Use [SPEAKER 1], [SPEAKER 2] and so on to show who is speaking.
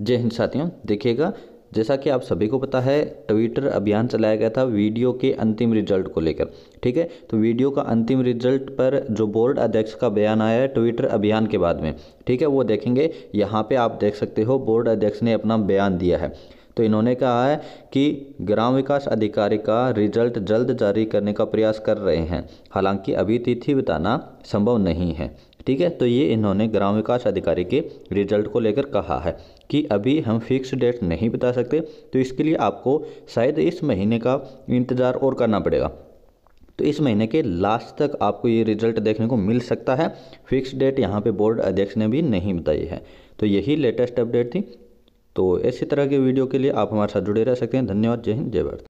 [SPEAKER 1] जय हिंद साथियों देखिएगा जैसा कि आप सभी को पता है ट्विटर अभियान चलाया गया था वीडियो के अंतिम रिजल्ट को लेकर ठीक है तो वीडियो का अंतिम रिजल्ट पर जो बोर्ड अध्यक्ष का बयान आया है ट्विटर अभियान के बाद में ठीक है वो देखेंगे यहाँ पे आप देख सकते हो बोर्ड अध्यक्ष ने अपना बयान दिया है तो इन्होंने कहा है कि ग्राम विकास अधिकारी का रिजल्ट जल्द जारी करने का प्रयास कर रहे हैं हालांकि अभी तिथि बताना संभव नहीं है ठीक है तो ये इन्होंने ग्राम विकास अधिकारी के रिजल्ट को लेकर कहा है कि अभी हम फिक्स डेट नहीं बता सकते तो इसके लिए आपको शायद इस महीने का इंतज़ार और करना पड़ेगा तो इस महीने के लास्ट तक आपको ये रिजल्ट देखने को मिल सकता है फिक्स डेट यहाँ पे बोर्ड अध्यक्ष ने भी नहीं बताई है तो यही लेटेस्ट अपडेट थी तो ऐसी तरह के वीडियो के लिए आप हमारे साथ जुड़े रह सकते हैं धन्यवाद जय हिंद जय भारत